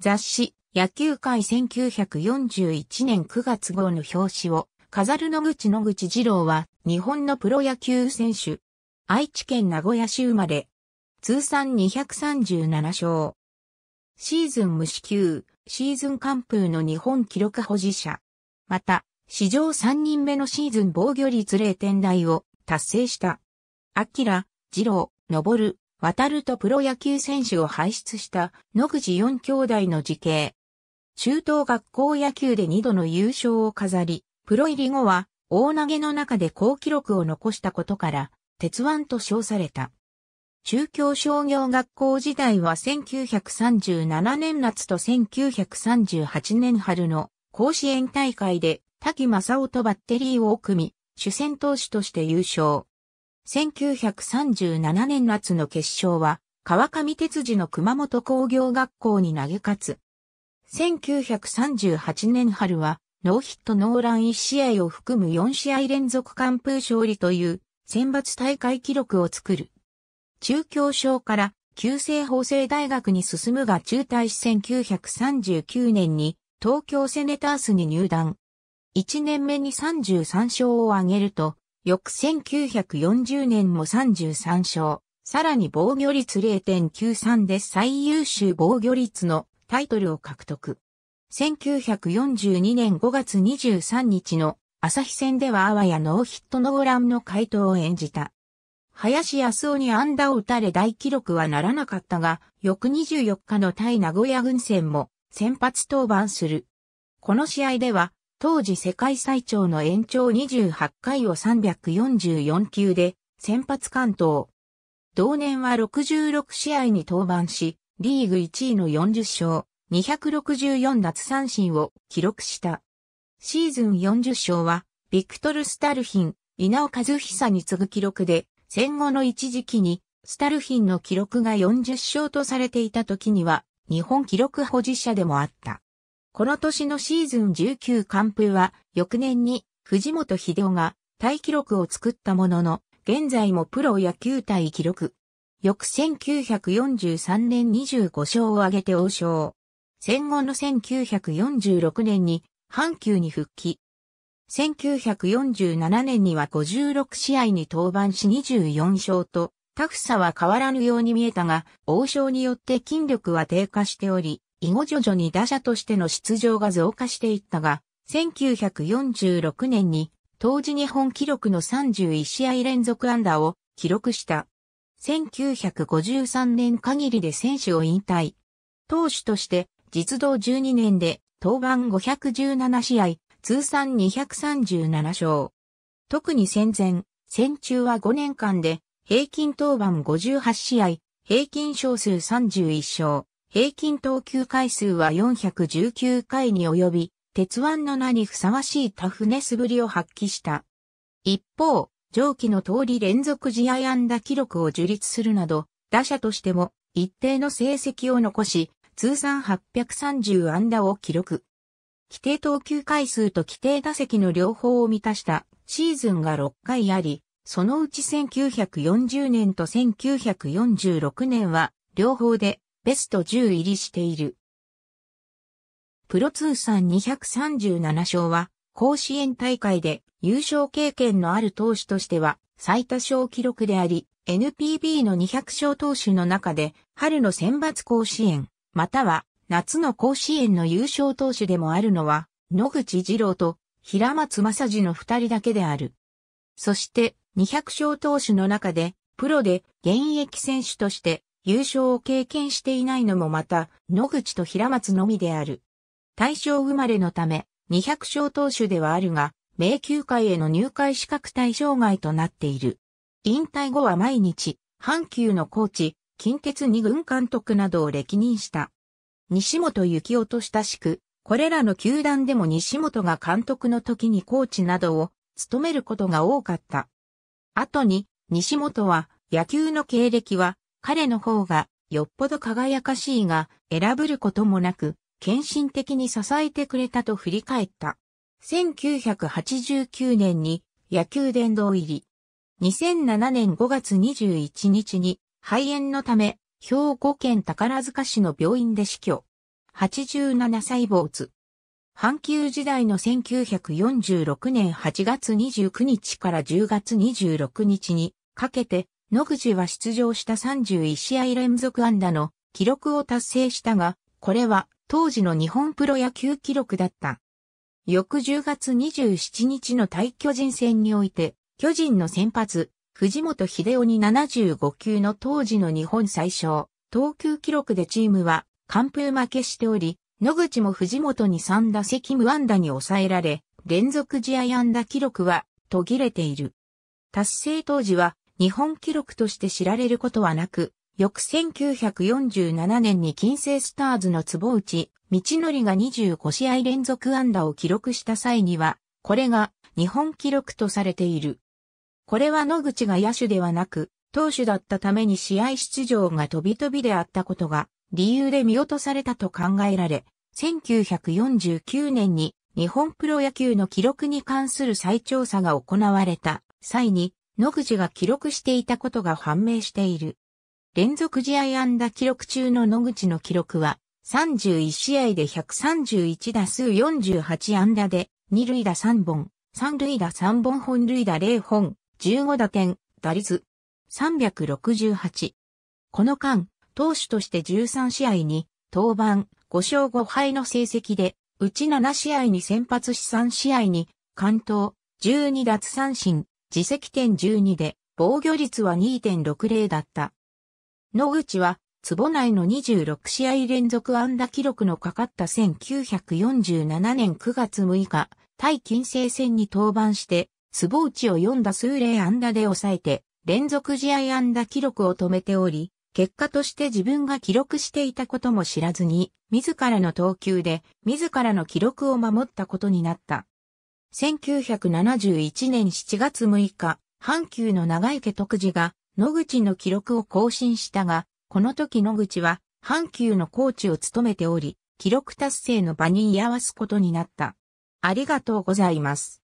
雑誌、野球界1941年9月号の表紙を、飾る野口野口二郎は、日本のプロ野球選手。愛知県名古屋市生まれ。通算237勝。シーズン無支給、シーズン完封の日本記録保持者。また、史上3人目のシーズン防御率0点台を達成した。アキラ、ジロー、ノボル、渡るとプロ野球選手を輩出した野口四兄弟の時系。中等学校野球で2度の優勝を飾り、プロ入り後は大投げの中で好記録を残したことから、鉄腕と称された。中京商業学校時代は1937年夏と1938年春の甲子園大会で滝正夫とバッテリーを組み、主戦投手として優勝。1937年夏の決勝は、川上哲司の熊本工業学校に投げ勝つ。1938年春は、ノーヒットノーラン1試合を含む4試合連続完封勝利という選抜大会記録を作る。中京省から旧制法政大学に進むが中退し1939年に東京セネタースに入団。1年目に33勝を挙げると翌1940年も33勝、さらに防御率0.93で最優秀防御率のタイトルを獲得。1942年5月23日の朝日戦ではあわやノーヒットノーランの回答を演じた。林康夫に安打を打たれ大記録はならなかったが、翌24日の対名古屋軍戦も先発登板する。この試合では当時世界最長の延長28回を344球で先発完投。同年は66試合に登板し、リーグ1位の40勝、264奪三振を記録した。シーズン40勝は、ビクトル・スタルヒン、稲尾和久に次ぐ記録で、戦後の一時期に、スタルヒンの記録が40勝とされていた時には、日本記録保持者でもあった。この年のシーズン19完封は、翌年に藤本秀夫が大記録を作ったものの、現在もプロ野球対記録。翌1943年25勝を挙げて王将。戦後の1946年に阪急に復帰。1947年には56試合に登板し24勝と、タフさは変わらぬように見えたが、王将によって筋力は低下しており、以後徐々に打者としての出場が増加していったが、1946年に当時日本記録の31試合連続安打を記録した。1953年限りで選手を引退。投手として実動12年で登板517試合、通算237勝。特に戦前、戦中は5年間で平均登板58試合、平均勝数31勝、平均投球回数は419回に及び、鉄腕の名にふさわしいタフネスぶりを発揮した。一方、上記の通り連続試合安打記録を樹立するなど、打者としても一定の成績を残し、通算830安打を記録。規定投球回数と規定打席の両方を満たしたシーズンが6回あり、そのうち1940年と1946年は両方でベスト10入りしている。プロ通算237勝は、甲子園大会で優勝経験のある投手としては最多勝記録であり、NPB の200勝投手の中で、春の選抜甲子園、または夏の甲子園の優勝投手でもあるのは、野口二郎と平松正治の二人だけである。そして、200勝投手の中で、プロで現役選手として優勝を経験していないのもまた、野口と平松のみである。大正生まれのため、200勝投手ではあるが、名球会への入会資格対象外となっている。引退後は毎日、阪急のコーチ、近鉄二軍監督などを歴任した。西本幸男と親しく、これらの球団でも西本が監督の時にコーチなどを務めることが多かった。後に、西本は野球の経歴は彼の方がよっぽど輝かしいが、選ぶることもなく、献身的に支えてくれたと振り返った。1989年に野球殿堂入り。2007年5月21日に肺炎のため、兵庫県宝塚市の病院で死去。87歳坊主。阪急時代の1946年8月29日から10月26日にかけて野口は出場した31試合連続安打の記録を達成したが、これは当時の日本プロ野球記録だった。翌10月27日の対巨人戦において、巨人の先発、藤本秀夫に75球の当時の日本最小、投球記録でチームは完封負けしており、野口も藤本に3打席無安打に抑えられ、連続試合安打記録は途切れている。達成当時は日本記録として知られることはなく、翌1947年に金星スターズの坪内、道のりが25試合連続安打を記録した際には、これが日本記録とされている。これは野口が野手ではなく、投手だったために試合出場が飛び飛びであったことが、理由で見落とされたと考えられ、1949年に日本プロ野球の記録に関する再調査が行われた際に、野口が記録していたことが判明している。連続試合安打記録中の野口の記録は、31試合で131打数48安打で、2塁打3本、3塁打3本本塁打0本、15打点、打率368。この間、投手として13試合に、登板、5勝5敗の成績で、うち7試合に先発し3試合に、関東、12奪三振、自責点12で防御率は2.60だった。野口は、坪内の26試合連続安打記録のかかった1947年9月6日、対近世戦に登板して、坪内を4打数0安打で抑えて、連続試合安打記録を止めており、結果として自分が記録していたことも知らずに、自らの投球で、自らの記録を守ったことになった。1971年7月6日、阪急の長池徳次が野口の記録を更新したが、この時野口は阪急のコーチを務めており、記録達成の場に居合わすことになった。ありがとうございます。